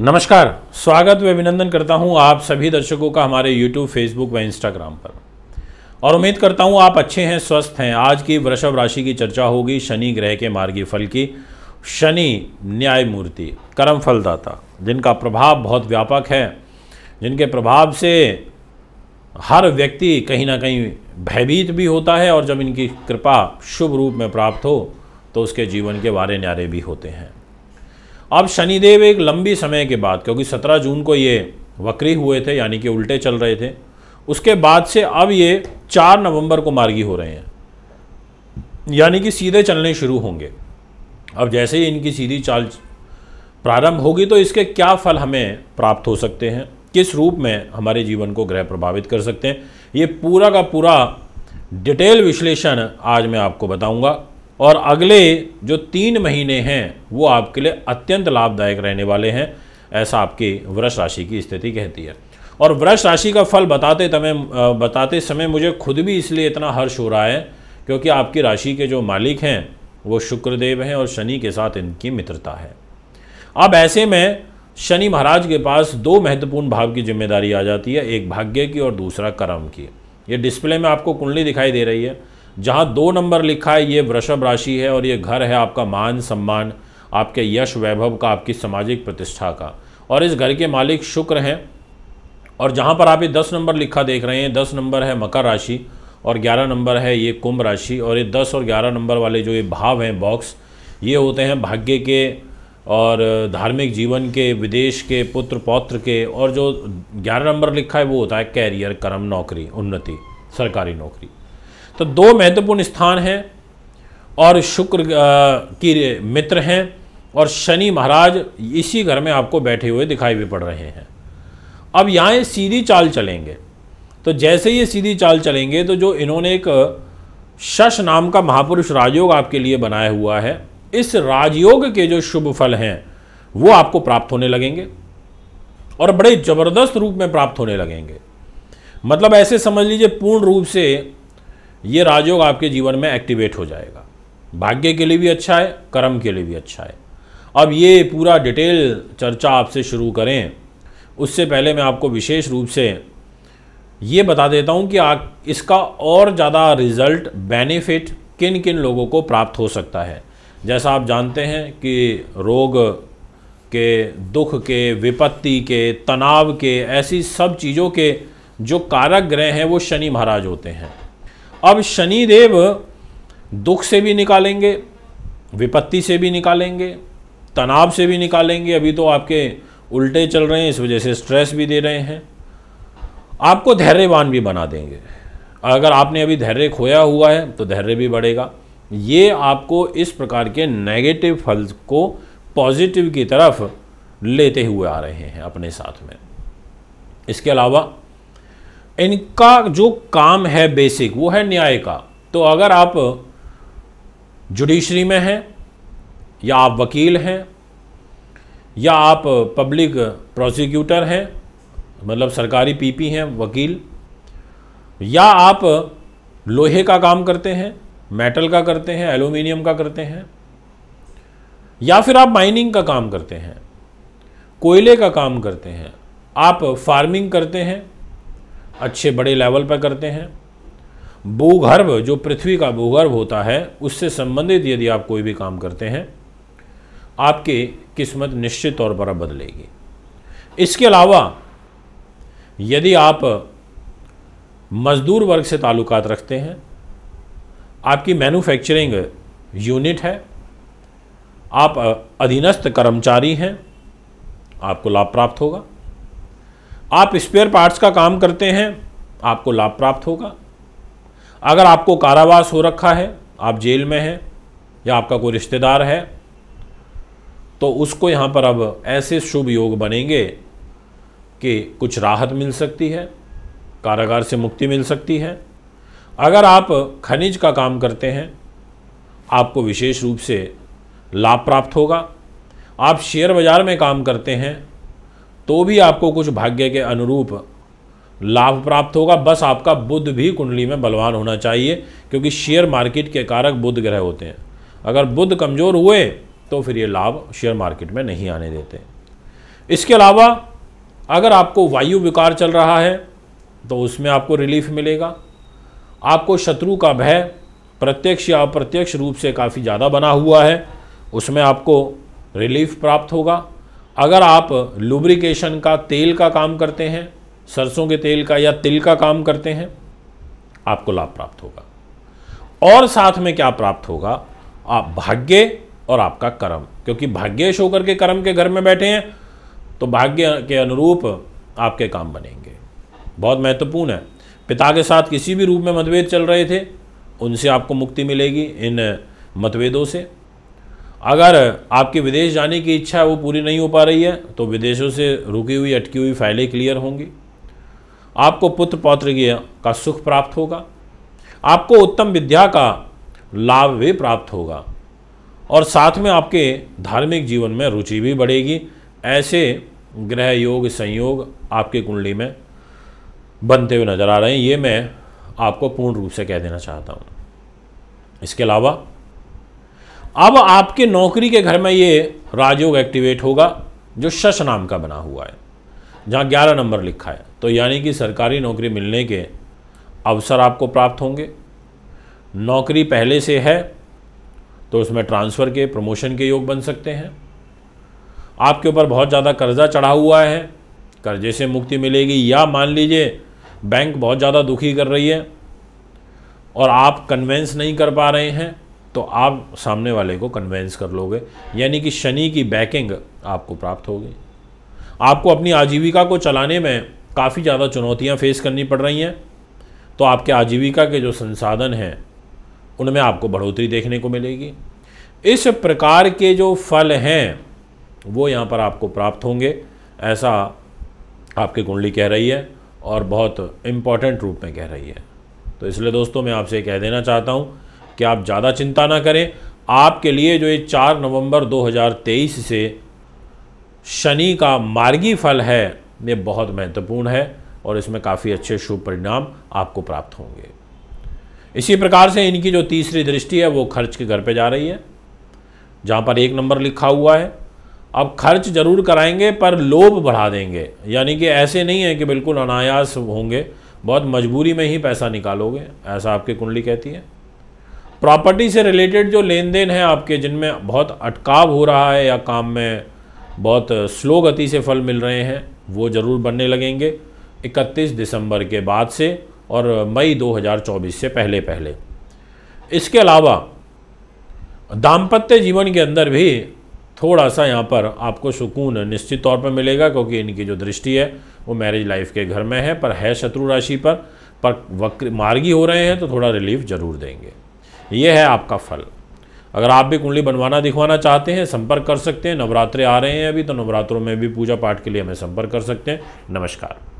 नमस्कार स्वागत व अभिनंदन करता हूं आप सभी दर्शकों का हमारे YouTube, Facebook व Instagram पर और उम्मीद करता हूं आप अच्छे हैं स्वस्थ हैं आज की वृषभ राशि की चर्चा होगी शनि ग्रह के मार्गी फल की शनि न्यायमूर्ति कर्म फलदाता जिनका प्रभाव बहुत व्यापक है जिनके प्रभाव से हर व्यक्ति कहीं ना कहीं भयभीत भी होता है और जब इनकी कृपा शुभ रूप में प्राप्त हो तो उसके जीवन के वारे न्यारे भी होते हैं अब शनिदेव एक लंबी समय के बाद क्योंकि 17 जून को ये वक्री हुए थे यानी कि उल्टे चल रहे थे उसके बाद से अब ये 4 नवंबर को मार्गी हो रहे हैं यानी कि सीधे चलने शुरू होंगे अब जैसे ही इनकी सीधी चाल प्रारंभ होगी तो इसके क्या फल हमें प्राप्त हो सकते हैं किस रूप में हमारे जीवन को ग्रह प्रभावित कर सकते हैं ये पूरा का पूरा डिटेल विश्लेषण आज मैं आपको बताऊंगा और अगले जो तीन महीने हैं वो आपके लिए अत्यंत लाभदायक रहने वाले हैं ऐसा आपकी वृक्ष राशि की स्थिति कहती है और वृक्ष राशि का फल बताते समय बताते समय मुझे खुद भी इसलिए इतना हर्ष हो रहा है क्योंकि आपकी राशि के जो मालिक हैं वो शुक्रदेव हैं और शनि के साथ इनकी मित्रता है अब ऐसे में शनि महाराज के पास दो महत्वपूर्ण भाव की जिम्मेदारी आ जाती है एक भाग्य की और दूसरा कर्म की ये डिस्प्ले में आपको कुंडली दिखाई दे रही है जहाँ दो नंबर लिखा है ये वृषभ राशि है और ये घर है आपका मान सम्मान आपके यश वैभव का आपकी सामाजिक प्रतिष्ठा का और इस घर के मालिक शुक्र हैं और जहाँ पर आप ये दस नंबर लिखा देख रहे हैं दस नंबर है मकर राशि और ग्यारह नंबर है ये कुंभ राशि और ये दस और ग्यारह नंबर वाले जो ये भाव हैं बॉक्स ये होते हैं भाग्य के और धार्मिक जीवन के विदेश के पुत्र पौत्र के और जो ग्यारह नंबर लिखा है वो होता है कैरियर कर्म नौकरी उन्नति सरकारी नौकरी तो दो महत्वपूर्ण स्थान हैं और शुक्र की मित्र हैं और शनि महाराज इसी घर में आपको बैठे हुए दिखाई भी पड़ रहे हैं अब यहाँ ये सीधी चाल चलेंगे तो जैसे ये सीधी चाल चलेंगे तो जो इन्होंने एक शश नाम का महापुरुष राजयोग आपके लिए बनाया हुआ है इस राजयोग के जो शुभ फल हैं वो आपको प्राप्त होने लगेंगे और बड़े ज़बरदस्त रूप में प्राप्त होने लगेंगे मतलब ऐसे समझ लीजिए पूर्ण रूप से ये राजयोग आपके जीवन में एक्टिवेट हो जाएगा भाग्य के लिए भी अच्छा है कर्म के लिए भी अच्छा है अब ये पूरा डिटेल चर्चा आपसे शुरू करें उससे पहले मैं आपको विशेष रूप से ये बता देता हूँ कि आ, इसका और ज़्यादा रिजल्ट बेनिफिट किन किन लोगों को प्राप्त हो सकता है जैसा आप जानते हैं कि रोग के दुख के विपत्ति के तनाव के ऐसी सब चीज़ों के जो कारक ग्रह हैं वो शनि महाराज होते हैं अब शनिदेव दुख से भी निकालेंगे विपत्ति से भी निकालेंगे तनाव से भी निकालेंगे अभी तो आपके उल्टे चल रहे हैं इस वजह से स्ट्रेस भी दे रहे हैं आपको धैर्यवान भी बना देंगे अगर आपने अभी धैर्य खोया हुआ है तो धैर्य भी बढ़ेगा ये आपको इस प्रकार के नेगेटिव फल को पॉजिटिव की तरफ लेते हुए आ रहे हैं अपने साथ में इसके अलावा इनका जो काम है बेसिक वो है न्याय का तो अगर आप जुडिशरी में हैं या आप वकील हैं या आप पब्लिक प्रोसिक्यूटर हैं मतलब सरकारी पीपी हैं वकील या आप लोहे का काम करते हैं मेटल का करते हैं एल्यूमिनियम का करते हैं या फिर आप माइनिंग का काम करते हैं कोयले का काम करते हैं आप फार्मिंग करते हैं अच्छे बड़े लेवल पर करते हैं भूगर्भ जो पृथ्वी का भूगर्भ होता है उससे संबंधित यदि आप कोई भी काम करते हैं आपके किस्मत निश्चित तौर पर अब बदलेगी इसके अलावा यदि आप मज़दूर वर्ग से ताल्लुकात रखते हैं आपकी मैन्युफैक्चरिंग यूनिट है आप अधीनस्थ कर्मचारी हैं आपको लाभ प्राप्त होगा आप स्पेयर पार्ट्स का काम करते हैं आपको लाभ प्राप्त होगा अगर आपको कारावास हो रखा है आप जेल में हैं या आपका कोई रिश्तेदार है तो उसको यहाँ पर अब ऐसे शुभ योग बनेंगे कि कुछ राहत मिल सकती है कारागार से मुक्ति मिल सकती है अगर आप खनिज का काम करते हैं आपको विशेष रूप से लाभ प्राप्त होगा आप शेयर बाज़ार में काम करते हैं तो भी आपको कुछ भाग्य के अनुरूप लाभ प्राप्त होगा बस आपका बुद्ध भी कुंडली में बलवान होना चाहिए क्योंकि शेयर मार्केट के कारक बुद्ध ग्रह होते हैं अगर बुद्ध कमज़ोर हुए तो फिर ये लाभ शेयर मार्केट में नहीं आने देते इसके अलावा अगर आपको वायु विकार चल रहा है तो उसमें आपको रिलीफ मिलेगा आपको शत्रु का भय प्रत्यक्ष या अप्रत्यक्ष रूप से काफ़ी ज़्यादा बना हुआ है उसमें आपको रिलीफ प्राप्त होगा अगर आप लुब्रिकेशन का तेल का काम करते हैं सरसों के तेल का या तिल का काम करते हैं आपको लाभ प्राप्त होगा और साथ में क्या प्राप्त होगा आप भाग्य और आपका कर्म क्योंकि भाग्य होकर के कर्म के घर में बैठे हैं तो भाग्य के अनुरूप आपके काम बनेंगे बहुत महत्वपूर्ण है पिता के साथ किसी भी रूप में मतभेद चल रहे थे उनसे आपको मुक्ति मिलेगी इन मतभेदों से अगर आपके विदेश जाने की इच्छा है वो पूरी नहीं हो पा रही है तो विदेशों से रुकी हुई अटकी हुई फाइलें क्लियर होंगी आपको पुत्र पौत्र का सुख प्राप्त होगा आपको उत्तम विद्या का लाभ भी प्राप्त होगा और साथ में आपके धार्मिक जीवन में रुचि भी बढ़ेगी ऐसे ग्रह योग संयोग आपके कुंडली में बनते हुए नज़र आ रहे हैं ये मैं आपको पूर्ण रूप से कह देना चाहता हूँ इसके अलावा अब आपके नौकरी के घर में ये राजयोग एक्टिवेट होगा जो शश नाम का बना हुआ है जहाँ ग्यारह नंबर लिखा है तो यानी कि सरकारी नौकरी मिलने के अवसर आपको प्राप्त होंगे नौकरी पहले से है तो उसमें ट्रांसफ़र के प्रमोशन के योग बन सकते हैं आपके ऊपर बहुत ज़्यादा कर्ज़ा चढ़ा हुआ है कर्जे से मुक्ति मिलेगी या मान लीजिए बैंक बहुत ज़्यादा दुखी कर रही है और आप कन्वेंस नहीं कर पा रहे हैं तो आप सामने वाले को कन्वेंस कर लोगे यानी कि शनि की बैकिंग आपको प्राप्त होगी आपको अपनी आजीविका को चलाने में काफ़ी ज़्यादा चुनौतियाँ फेस करनी पड़ रही हैं तो आपके आजीविका के जो संसाधन हैं उनमें आपको बढ़ोतरी देखने को मिलेगी इस प्रकार के जो फल हैं वो यहाँ पर आपको प्राप्त होंगे ऐसा आपकी कुंडली कह रही है और बहुत इम्पॉर्टेंट रूप में कह रही है तो इसलिए दोस्तों मैं आपसे कह देना चाहता हूँ कि आप ज़्यादा चिंता ना करें आपके लिए जो ये चार नवंबर 2023 से शनि का मार्गी फल है ये बहुत महत्वपूर्ण है और इसमें काफ़ी अच्छे शुभ परिणाम आपको प्राप्त होंगे इसी प्रकार से इनकी जो तीसरी दृष्टि है वो खर्च के घर पे जा रही है जहाँ पर एक नंबर लिखा हुआ है अब खर्च जरूर कराएंगे पर लोभ बढ़ा देंगे यानी कि ऐसे नहीं है कि बिल्कुल अनायास होंगे बहुत मजबूरी में ही पैसा निकालोगे ऐसा आपकी कुंडली कहती है प्रॉपर्टी से रिलेटेड जो लेन देन है आपके जिनमें बहुत अटकाव हो रहा है या काम में बहुत स्लो गति से फल मिल रहे हैं वो ज़रूर बनने लगेंगे 31 दिसंबर के बाद से और मई 2024 से पहले पहले इसके अलावा दाम्पत्य जीवन के अंदर भी थोड़ा सा यहाँ पर आपको सुकून निश्चित तौर पर मिलेगा क्योंकि इनकी जो दृष्टि है वो मैरिज लाइफ के घर में है पर है शत्रु राशि पर पर वक्र मार्गी हो रहे हैं तो थोड़ा रिलीफ जरूर देंगे यह है आपका फल अगर आप भी कुंडली बनवाना दिखवाना चाहते हैं संपर्क कर सकते हैं नवरात्रे आ रहे हैं अभी तो नवरात्रों में भी पूजा पाठ के लिए हमें संपर्क कर सकते हैं नमस्कार